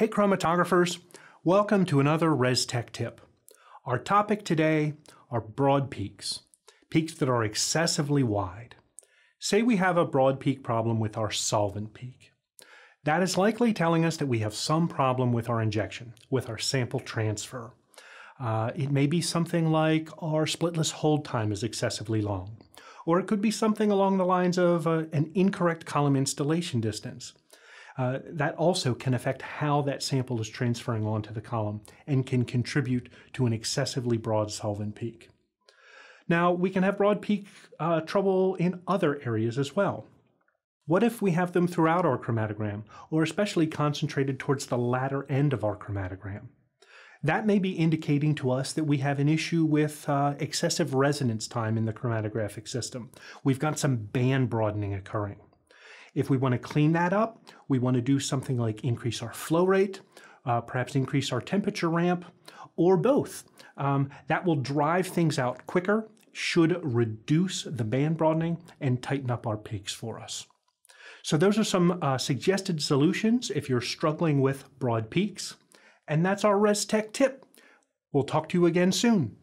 Hey chromatographers, welcome to another ResTech tip. Our topic today are broad peaks, peaks that are excessively wide. Say we have a broad peak problem with our solvent peak. That is likely telling us that we have some problem with our injection, with our sample transfer. Uh, it may be something like our splitless hold time is excessively long, or it could be something along the lines of uh, an incorrect column installation distance uh, that also can affect how that sample is transferring onto the column and can contribute to an excessively broad solvent peak. Now, we can have broad peak uh, trouble in other areas as well. What if we have them throughout our chromatogram, or especially concentrated towards the latter end of our chromatogram? That may be indicating to us that we have an issue with uh, excessive resonance time in the chromatographic system. We've got some band broadening occurring. If we want to clean that up, we want to do something like increase our flow rate, uh, perhaps increase our temperature ramp, or both. Um, that will drive things out quicker, should reduce the band broadening, and tighten up our peaks for us. So those are some uh, suggested solutions if you're struggling with broad peaks. And that's our ResTech tip. We'll talk to you again soon.